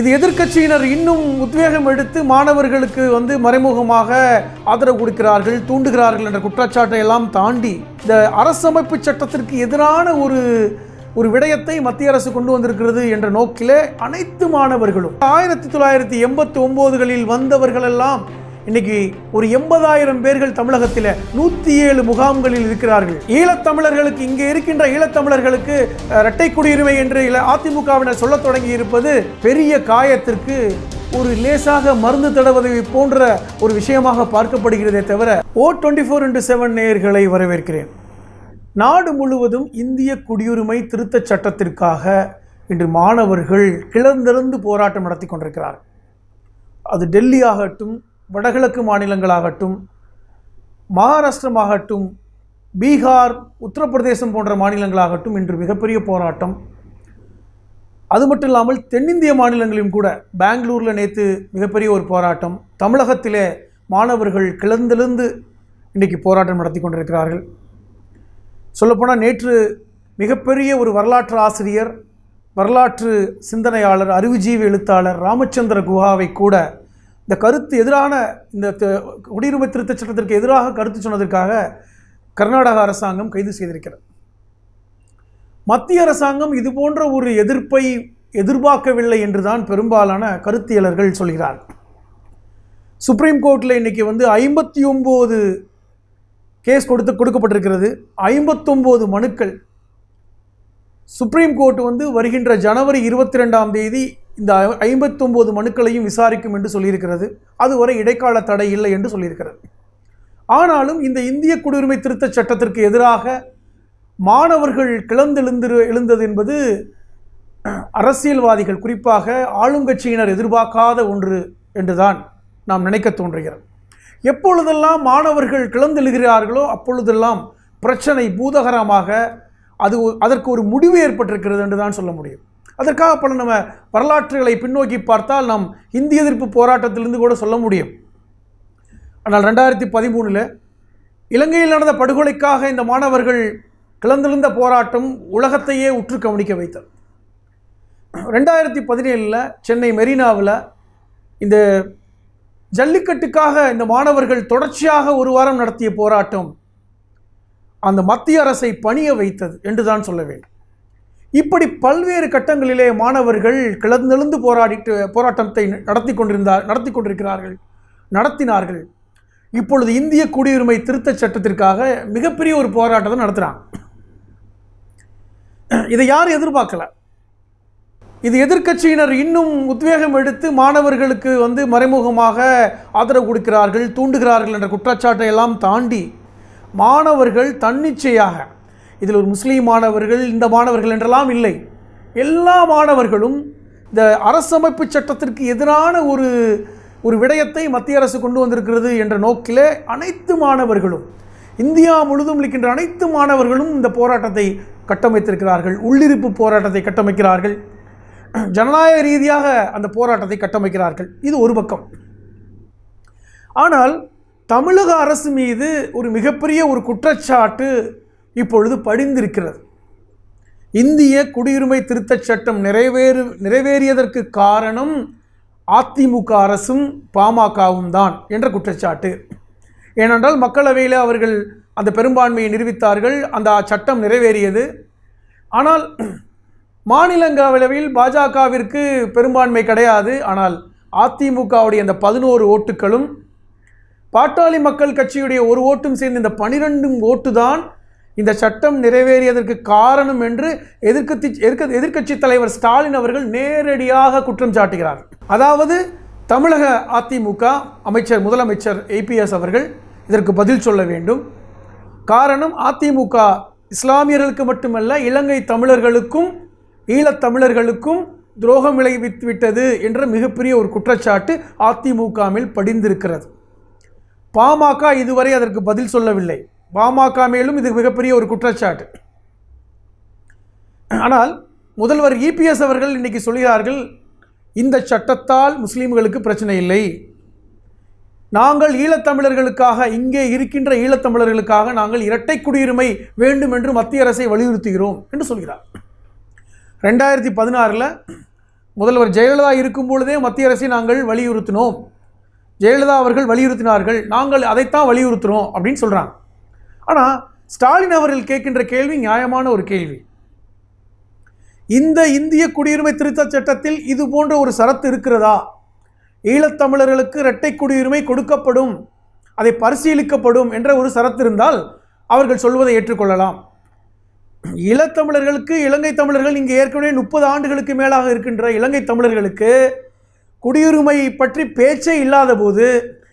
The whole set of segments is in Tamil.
இது எதிர்க்கட்சியினர் இன்னும் உத்வேகம் எடுத்து மாணவர்களுக்கு வந்து மறைமுகமாக ஆதரவு கொடுக்கிறார்கள் தூண்டுகிறார்கள் என்ற குற்றச்சாட்டை எல்லாம் தாண்டி இந்த அரசமைப்பு சட்டத்திற்கு எதிரான ஒரு ஒரு விடயத்தை மத்திய அரசு கொண்டு வந்திருக்கிறது என்ற நோக்கிலே அனைத்து மாணவர்களும் ஆயிரத்தி தொள்ளாயிரத்தி எண்பத்தி ஒம்போதுகளில் வந்தவர்களெல்லாம் இன்னைக்கு ஒரு எண்பதாயிரம் பேர்கள் தமிழகத்தில் நூற்றி ஏழு முகாம்களில் இருக்கிறார்கள் ஈழத்தமிழர்களுக்கு இங்கே இருக்கின்ற ஈழத்தமிழர்களுக்கு இரட்டை குடியுரிமை என்று அதிமுகவினர் சொல்ல தொடங்கி இருப்பது பெரிய காயத்திற்கு ஒரு லேசாக மருந்து தடவதை போன்ற ஒரு விஷயமாக பார்க்கப்படுகிறதே தவிர ஓ டுவெண்ட்டி ஃபோர் இன்டு செவன் நேயர்களை வரவேற்கிறேன் நாடு முழுவதும் இந்திய குடியுரிமை திருத்தச் சட்டத்திற்காக இன்று மாணவர்கள் கிளர்ந்திருந்து போராட்டம் நடத்தி கொண்டிருக்கிறார்கள் அது டெல்லி ஆகட்டும் வடகிழக்கு மாநிலங்களாகட்டும் மகாராஷ்டிரமாகட்டும் பீகார் உத்தரப்பிரதேசம் போன்ற மாநிலங்களாகட்டும் இன்று மிகப்பெரிய போராட்டம் அது மட்டும் இல்லாமல் தென்னிந்திய மாநிலங்களிலும் கூட பெங்களூரில் நேற்று மிகப்பெரிய ஒரு போராட்டம் தமிழகத்திலே மாணவர்கள் கிளர்ந்திலிருந்து இன்றைக்கு போராட்டம் நடத்தி கொண்டிருக்கிறார்கள் சொல்லப்போனால் நேற்று மிகப்பெரிய ஒரு வரலாற்று ஆசிரியர் வரலாற்று சிந்தனையாளர் அறிவுஜீவி எழுத்தாளர் ராமச்சந்திர குஹாவை கூட இந்த கருத்து எதிரான இந்த குடியுரிமை திருத்தச் சட்டத்திற்கு எதிராக கருத்து சொன்னதற்காக கர்நாடக அரசாங்கம் கைது செய்திருக்கிறது மத்திய அரசாங்கம் இது போன்ற ஒரு எதிர்ப்பை எதிர்பார்க்கவில்லை என்றுதான் பெரும்பாலான கருத்தியலர்கள் சொல்கிறார் சுப்ரீம் கோர்ட்டில் இன்னைக்கு வந்து ஐம்பத்தி ஒம்பது கேஸ் கொடுத்து கொடுக்கப்பட்டிருக்கிறது ஐம்பத்தொம்போது மனுக்கள் சுப்ரீம் கோர்ட் வந்து வருகின்ற ஜனவரி இருபத்தி ரெண்டாம் தேதி இந்த ஐம்பத்தொம்போது மனுக்களையும் விசாரிக்கும் என்று சொல்லியிருக்கிறது அதுவரை இடைக்கால தடை இல்லை என்று சொல்லியிருக்கிறது ஆனாலும் இந்த இந்திய குடியுரிமை திருத்தச் சட்டத்திற்கு எதிராக மாணவர்கள் கிளந்தெழுந்து எழுந்தது என்பது அரசியல்வாதிகள் குறிப்பாக ஆளுங்கட்சியினர் எதிர்பார்க்காத ஒன்று என்றுதான் நாம் நினைக்க தோன்றுகிறோம் எப்பொழுதெல்லாம் மாணவர்கள் கிளந்தெழுகிறார்களோ அப்பொழுதெல்லாம் பிரச்சனை பூதகரமாக அது அதற்கு ஒரு முடிவு ஏற்பட்டிருக்கிறது என்று தான் சொல்ல முடியும் அதற்காக பல நம்ம வரலாற்றுகளை பின்னோக்கி பார்த்தால் நாம் இந்தி எதிர்ப்பு போராட்டத்திலிருந்து கூட சொல்ல முடியும் ஆனால் ரெண்டாயிரத்தி பதிமூணில் இலங்கையில் நடந்த படுகொலைக்காக இந்த மாணவர்கள் கிளந்திருந்த போராட்டம் உலகத்தையே உற்று கவனிக்க வைத்தது ரெண்டாயிரத்தி பதினேழில் சென்னை மெரினாவில் இந்த ஜல்லிக்கட்டுக்காக இந்த மாணவர்கள் தொடர்ச்சியாக ஒரு வாரம் நடத்திய போராட்டம் அந்த மத்திய அரசை பணிய வைத்தது என்று தான் சொல்ல வேண்டும் இப்படி பல்வேறு கட்டங்களிலே மாணவர்கள் கிளர்ந்தெழுந்து போராடிட்டு போராட்டத்தை நடத்தி கொண்டிருந்தார் நடத்தி கொண்டிருக்கிறார்கள் நடத்தினார்கள் இப்பொழுது இந்திய குடியுரிமை திருத்தச் சட்டத்திற்காக மிகப்பெரிய ஒரு போராட்டத்தை நடத்துகிறாங்க இதை யாரும் எதிர்பார்க்கல இது எதிர்க்கட்சியினர் இன்னும் உத்வேகம் எடுத்து மாணவர்களுக்கு வந்து மறைமுகமாக ஆதரவு கொடுக்கிறார்கள் தூண்டுகிறார்கள் என்ற குற்றச்சாட்டை எல்லாம் தாண்டி மாணவர்கள் தன்னிச்சையாக இதில் ஒரு முஸ்லீம் மாணவர்கள் இந்த மாணவர்கள் என்றெல்லாம் இல்லை எல்லா மாணவர்களும் இந்த அரசமைப்பு சட்டத்திற்கு எதிரான ஒரு ஒரு விடயத்தை மத்திய அரசு கொண்டு வந்திருக்கிறது என்ற நோக்கில் அனைத்து மாணவர்களும் இந்தியா முழுதும் இருக்கின்ற அனைத்து மாணவர்களும் இந்த போராட்டத்தை கட்டமைத்திருக்கிறார்கள் உள்ளிருப்பு போராட்டத்தை கட்டமைக்கிறார்கள் ஜனநாயக ரீதியாக அந்த போராட்டத்தை கட்டமைக்கிறார்கள் இது ஒரு பக்கம் ஆனால் தமிழக அரசு மீது ஒரு மிகப்பெரிய ஒரு குற்றச்சாட்டு இப்பொழுது படிந்திருக்கிறது இந்திய குடியுரிமை திருத்தச் சட்டம் நிறைவேறு நிறைவேறியதற்கு காரணம் அதிமுக அரசும் பாமகவும் தான் என்ற குற்றச்சாட்டு ஏனென்றால் மக்களவையில் அவர்கள் அந்த பெரும்பான்மையை நிரூபித்தார்கள் அந்த சட்டம் நிறைவேறியது ஆனால் மாநிலங்களவையில் பாஜகவிற்கு பெரும்பான்மை கிடையாது ஆனால் அதிமுகவுடைய அந்த பதினோரு ஓட்டுகளும் பாட்டாளி மக்கள் கட்சியுடைய ஒரு ஓட்டும் சேர்ந்து இந்த பனிரெண்டும் ஓட்டு தான் இந்த சட்டம் நிறைவேறியதற்கு காரணம் என்று எதிர்கட்சி எதிர்க்க எதிர்க்கட்சி தலைவர் ஸ்டாலின் அவர்கள் நேரடியாக குற்றம் சாட்டுகிறார் அதாவது தமிழக அதிமுக அமைச்சர் முதலமைச்சர் ஏபிஎஸ் அவர்கள் இதற்கு பதில் சொல்ல வேண்டும் காரணம் அதிமுக இஸ்லாமியர்களுக்கு மட்டுமல்ல இலங்கை தமிழர்களுக்கும் ஈழத்தமிழர்களுக்கும் துரோகம் விளைவித்து விட்டது என்ற மிகப்பெரிய ஒரு குற்றச்சாட்டு அதிமுக படிந்திருக்கிறது பாமக இதுவரை அதற்கு பதில் சொல்லவில்லை பாமக மேலும் இது மிகப்பெரிய ஒரு குற்றச்சாட்டு ஆனால் முதல்வர் இபிஎஸ் அவர்கள் இன்றைக்கி சொல்கிறார்கள் இந்த சட்டத்தால் முஸ்லீம்களுக்கு பிரச்சனை இல்லை நாங்கள் ஈழத்தமிழர்களுக்காக இங்கே இருக்கின்ற ஈழத்தமிழர்களுக்காக நாங்கள் இரட்டை குடியுரிமை வேண்டும் என்று மத்திய அரசை வலியுறுத்துகிறோம் என்று சொல்கிறார் ரெண்டாயிரத்தி பதினாறில் முதல்வர் ஜெயலலிதா இருக்கும் பொழுதே மத்திய அரசை நாங்கள் வலியுறுத்தினோம் ஜெயலலிதா அவர்கள் வலியுறுத்தினார்கள் நாங்கள் அதைத்தான் வலியுறுத்துகிறோம் அப்படின்னு சொல்கிறாங்க ஆனால் ஸ்டாலின் அவர்கள் கேட்கின்ற கேள்வி நியாயமான ஒரு கேள்வி இந்த இந்திய குடியுரிமை திருத்தச் சட்டத்தில் இது போன்ற ஒரு சரத்து இருக்கிறதா ஈழத்தமிழர்களுக்கு இரட்டை குடியுரிமை கொடுக்கப்படும் அதை பரிசீலிக்கப்படும் என்ற ஒரு சரத்து இருந்தால் அவர்கள் சொல்வதை ஏற்றுக்கொள்ளலாம் ஈழத்தமிழர்களுக்கு இலங்கை தமிழர்கள் இங்கே ஏற்கனவே முப்பது ஆண்டுகளுக்கு மேலாக இருக்கின்ற இலங்கை தமிழர்களுக்கு குடியுரிமை பற்றி பேச்சே இல்லாத போது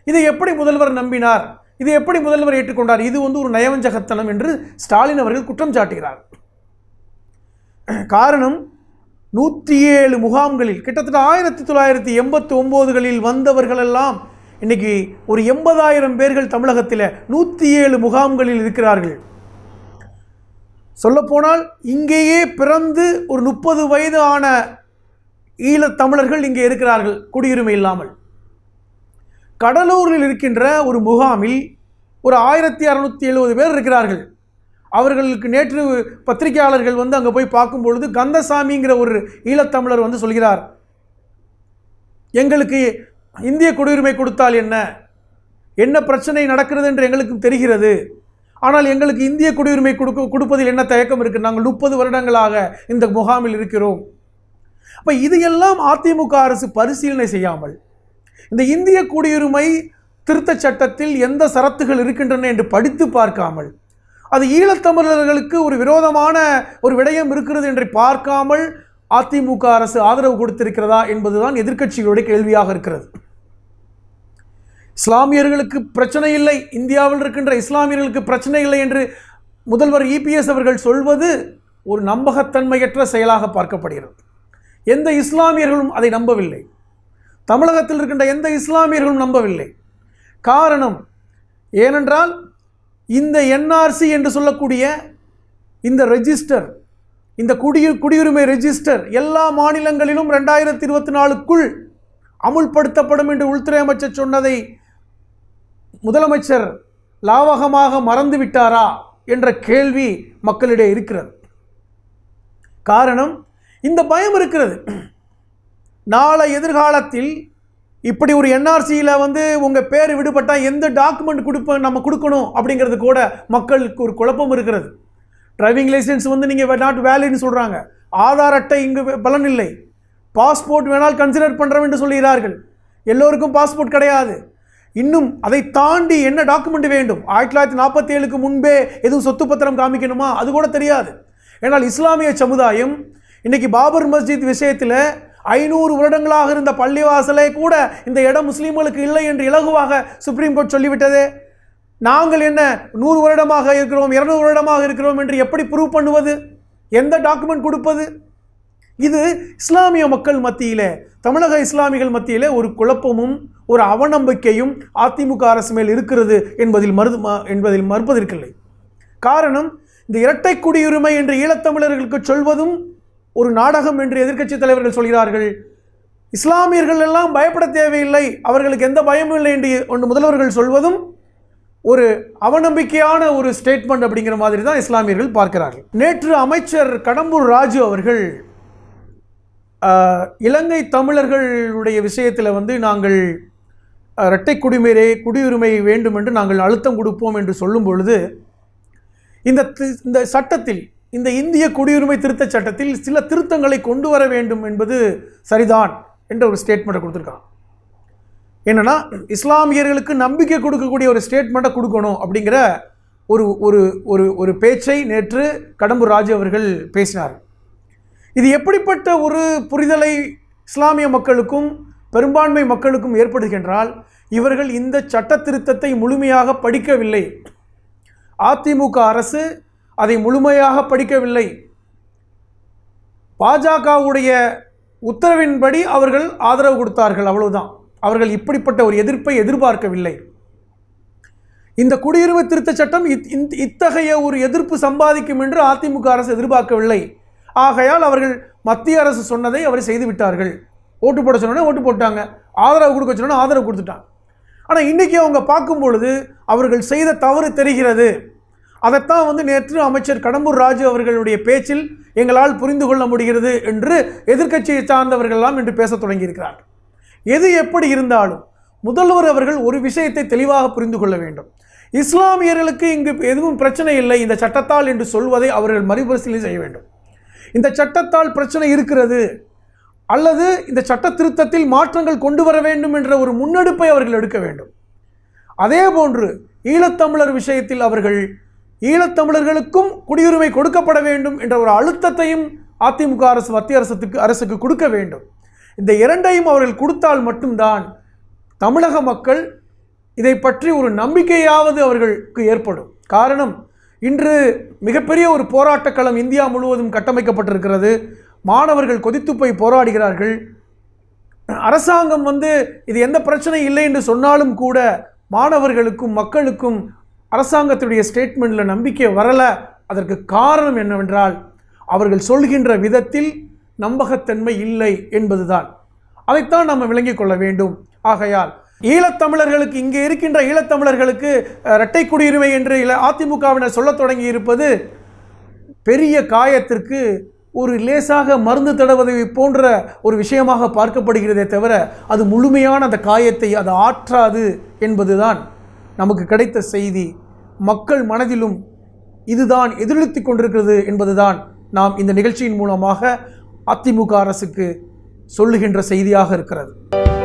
இதை எப்படி முதல்வர் நம்பினார் இது எப்படி முதல்வர் ஏற்றுக்கொண்டார் இது வந்து ஒரு நயவஞ்சகத்தனம் என்று ஸ்டாலின் அவர்கள் குற்றம் சாட்டுகிறார் காரணம் நூற்றி ஏழு முகாம்களில் கிட்டத்தட்ட ஆயிரத்தி தொள்ளாயிரத்தி எண்பத்தி ஒம்போதுகளில் வந்தவர்களெல்லாம் இன்றைக்கி ஒரு எண்பதாயிரம் பேர்கள் தமிழகத்தில் நூற்றி ஏழு முகாம்களில் இருக்கிறார்கள் சொல்லப்போனால் இங்கேயே பிறந்து ஒரு முப்பது வயது ஆன ஈழத்தமிழர்கள் இங்கே இருக்கிறார்கள் குடியுரிமை இல்லாமல் கடலூரில் இருக்கின்ற ஒரு முகாமில் ஒரு ஆயிரத்தி அறநூற்றி எழுபது பேர் இருக்கிறார்கள் அவர்களுக்கு நேற்று பத்திரிகையாளர்கள் வந்து அங்கே போய் பார்க்கும் பொழுது கந்தசாமிங்கிற ஒரு ஈழத்தமிழர் வந்து சொல்கிறார் எங்களுக்கு இந்திய குடியுரிமை கொடுத்தால் என்ன என்ன பிரச்சனை நடக்கிறது என்று எங்களுக்கும் தெரிகிறது ஆனால் எங்களுக்கு இந்திய குடியுரிமை கொடுக்க கொடுப்பதில் என்ன தயக்கம் இருக்குது நாங்கள் முப்பது வருடங்களாக இந்த முகாமில் இருக்கிறோம் அப்போ இது எல்லாம் அதிமுக அரசு பரிசீலனை செய்யாமல் இந்த இந்திய குடியுரிமை திருத்த சட்டத்தில் எந்த சரத்துகள் இருக்கின்றன என்று படித்து பார்க்காமல் அது ஈழத்தமிழர்களுக்கு ஒரு விரோதமான ஒரு விடயம் இருக்கிறது என்று பார்க்காமல் அதிமுக அரசு ஆதரவு கொடுத்திருக்கிறதா என்பதுதான் எதிர்க்கட்சிகளுடைய கேள்வியாக இருக்கிறது இஸ்லாமியர்களுக்கு பிரச்சனை இல்லை இந்தியாவில் இருக்கின்ற இஸ்லாமியர்களுக்கு பிரச்சனை இல்லை என்று முதல்வர் இபிஎஸ் அவர்கள் சொல்வது ஒரு நம்பகத்தன்மையற்ற செயலாக பார்க்கப்படுகிறது எந்த இஸ்லாமியர்களும் அதை நம்பவில்லை தமிழகத்தில் இருக்கின்ற எந்த இஸ்லாமியர்களும் நம்பவில்லை காரணம் ஏனென்றால் இந்த என்ஆர்சி என்று சொல்லக்கூடிய இந்த ரெஜிஸ்டர் இந்த குடியு குடியுரிமை ரெஜிஸ்டர் எல்லா மாநிலங்களிலும் ரெண்டாயிரத்தி இருபத்தி நாலுக்குள் அமுல்படுத்தப்படும் என்று உள்துறை அமைச்சர் சொன்னதை முதலமைச்சர் லாவகமாக மறந்துவிட்டாரா என்ற கேள்வி மக்களிடையே இருக்கிறது காரணம் இந்த பயம் இருக்கிறது நாளை எதிர்காலத்தில் இப்படி ஒரு என்ஆர்சியில் வந்து உங்கள் பேர் விடுபட்டால் எந்த டாக்குமெண்ட் கொடுப்ப நம்ம கொடுக்கணும் அப்படிங்கிறது கூட மக்களுக்கு ஒரு குழப்பம் இருக்கிறது டிரைவிங் லைசன்ஸ் வந்து நீங்கள் நாட் வேலிட்னு சொல்கிறாங்க ஆதார் அட்டை இங்கு பலன் இல்லை பாஸ்போர்ட் வேணால் கன்சிடர் பண்ணுறோம் என்று சொல்கிறார்கள் எல்லோருக்கும் பாஸ்போர்ட் கிடையாது இன்னும் அதை தாண்டி என்ன டாக்குமெண்ட் வேண்டும் ஆயிரத்தி தொள்ளாயிரத்தி நாற்பத்தி ஏழுக்கு முன்பே எதுவும் சொத்து பத்திரம் காமிக்கணுமா அது கூட தெரியாது ஏன்னால் இஸ்லாமிய சமுதாயம் இன்றைக்கி பாபர் மஸ்ஜித் விஷயத்தில் ஐநூறு வருடங்களாக இருந்த பள்ளிவாசலை கூட இந்த இடம் முஸ்லீம்களுக்கு இல்லை என்று இலகுவாக சுப்ரீம் கோர்ட் சொல்லிவிட்டதே நாங்கள் என்ன நூறு வருடமாக இருக்கிறோம் இரநூறு வருடமாக இருக்கிறோம் என்று எப்படி ப்ரூவ் பண்ணுவது எந்த டாக்குமெண்ட் கொடுப்பது இது இஸ்லாமிய மக்கள் மத்தியிலே தமிழக இஸ்லாமிகள் மத்தியிலே ஒரு குழப்பமும் ஒரு அவநம்பிக்கையும் அதிமுக அரசு மேல் இருக்கிறது என்பதில் மறு என்பதில் மறுப்பதற்கில்லை காரணம் இந்த இரட்டை குடியுரிமை என்று ஈழத்தமிழர்களுக்கு சொல்வதும் ஒரு நாடகம் என்று எதிர்க்கட்சி தலைவர்கள் சொல்கிறார்கள் இஸ்லாமியர்கள் எல்லாம் பயப்பட தேவையில்லை அவர்களுக்கு எந்த பயமும் இல்லை என்று ஒன்று முதல்வர்கள் சொல்வதும் ஒரு அவநம்பிக்கையான ஒரு ஸ்டேட்மெண்ட் அப்படிங்கிற மாதிரி தான் இஸ்லாமியர்கள் பார்க்கிறார்கள் நேற்று அமைச்சர் கடம்பூர் ராஜு அவர்கள் இலங்கை தமிழர்களுடைய விஷயத்தில் வந்து நாங்கள் இரட்டை குடிமையிலே குடியுரிமை வேண்டும் என்று நாங்கள் அழுத்தம் கொடுப்போம் என்று சொல்லும் பொழுது இந்த இந்த சட்டத்தில் இந்த இந்திய குடியுரிமை திருத்தச் சட்டத்தில் சில திருத்தங்களை கொண்டு வர வேண்டும் என்பது சரிதான் என்ற ஒரு ஸ்டேட்மெண்ட்டை கொடுத்துருக்காங்க என்னென்னா இஸ்லாமியர்களுக்கு நம்பிக்கை கொடுக்கக்கூடிய ஒரு ஸ்டேட்மெண்ட்டை கொடுக்கணும் அப்படிங்கிற ஒரு ஒரு ஒரு ஒரு பேச்சை நேற்று கடம்பூர் ராஜு அவர்கள் பேசினார் இது எப்படிப்பட்ட ஒரு புரிதலை இஸ்லாமிய மக்களுக்கும் பெரும்பான்மை மக்களுக்கும் ஏற்படுகின்றால் இவர்கள் இந்த சட்ட திருத்தத்தை முழுமையாக படிக்கவில்லை அதிமுக அரசு அதை முழுமையாக படிக்கவில்லை பாஜகவுடைய உத்தரவின்படி அவர்கள் ஆதரவு கொடுத்தார்கள் அவ்வளவுதான் அவர்கள் இப்படிப்பட்ட ஒரு எதிர்ப்பை எதிர்பார்க்கவில்லை இந்த குடியுரிமை திருத்தச் சட்டம் இத்தகைய ஒரு எதிர்ப்பு சம்பாதிக்கும் என்று அதிமுக அரசு எதிர்பார்க்கவில்லை ஆகையால் அவர்கள் மத்திய அரசு சொன்னதை அவர் செய்துவிட்டார்கள் ஓட்டு போட சொன்னோன்னே ஓட்டு போட்டாங்க ஆதரவு கொடுக்க சொன்னோன்னே ஆதரவு கொடுத்துட்டாங்க ஆனால் இன்றைக்கி அவங்க பார்க்கும் பொழுது அவர்கள் செய்த தவறு தெரிகிறது அதைத்தான் வந்து நேற்று அமைச்சர் கடம்பூர் ராஜு அவர்களுடைய பேச்சில் எங்களால் புரிந்து கொள்ள முடிகிறது என்று எதிர்க்கட்சியை சார்ந்தவர்கள்லாம் இன்று பேச தொடங்கியிருக்கிறார்கள் எது எப்படி இருந்தாலும் முதல்வர் அவர்கள் ஒரு விஷயத்தை தெளிவாக புரிந்து கொள்ள வேண்டும் இஸ்லாமியர்களுக்கு இங்கு எதுவும் பிரச்சனை இல்லை இந்த சட்டத்தால் என்று சொல்வதை அவர்கள் மறுபரிசீலனை செய்ய வேண்டும் இந்த சட்டத்தால் பிரச்சனை இருக்கிறது அல்லது இந்த சட்ட திருத்தத்தில் மாற்றங்கள் கொண்டு வர வேண்டும் என்ற ஒரு முன்னெடுப்பை அவர்கள் எடுக்க வேண்டும் அதே போன்று ஈழத்தமிழர் விஷயத்தில் அவர்கள் ஈழத்தமிழர்களுக்கும் குடியுரிமை கொடுக்கப்பட வேண்டும் என்ற ஒரு அழுத்தத்தையும் அதிமுக அரசு மத்திய அரசுக்கு அரசுக்கு கொடுக்க வேண்டும் இந்த இரண்டையும் அவர்கள் கொடுத்தால் மட்டும்தான் தமிழக மக்கள் இதை பற்றி ஒரு நம்பிக்கையாவது அவர்களுக்கு ஏற்படும் காரணம் இன்று மிகப்பெரிய ஒரு போராட்டக் களம் இந்தியா முழுவதும் கட்டமைக்கப்பட்டிருக்கிறது மாணவர்கள் கொதித்து போய் போராடுகிறார்கள் அரசாங்கம் வந்து இது எந்த பிரச்சனை இல்லை என்று சொன்னாலும் கூட மாணவர்களுக்கும் மக்களுக்கும் அரசாங்கத்துடைய ஸ்டேட்மெண்ட்டில் நம்பிக்கை வரலை அதற்கு காரணம் என்னவென்றால் அவர்கள் சொல்கின்ற விதத்தில் நம்பகத்தன்மை இல்லை என்பதுதான் அதைத்தான் நம்ம விளங்கிக் கொள்ள வேண்டும் ஆகையால் ஈழத்தமிழர்களுக்கு இங்கே இருக்கின்ற ஈழத்தமிழர்களுக்கு இரட்டை குடியுரிமை என்று அதிமுகவினர் சொல்லத் தொடங்கி இருப்பது பெரிய காயத்திற்கு ஒரு லேசாக மருந்து தடவதை போன்ற ஒரு விஷயமாக பார்க்கப்படுகிறதே தவிர அது முழுமையான அந்த காயத்தை அது ஆற்றாது என்பதுதான் நமக்கு கிடைத்த செய்தி மக்கள் மனதிலும் இதுதான் எதிரொலித்து கொண்டிருக்கிறது என்பதுதான் நாம் இந்த நிகழ்ச்சியின் மூலமாக அதிமுக அரசுக்கு சொல்லுகின்ற செய்தியாக இருக்கிறது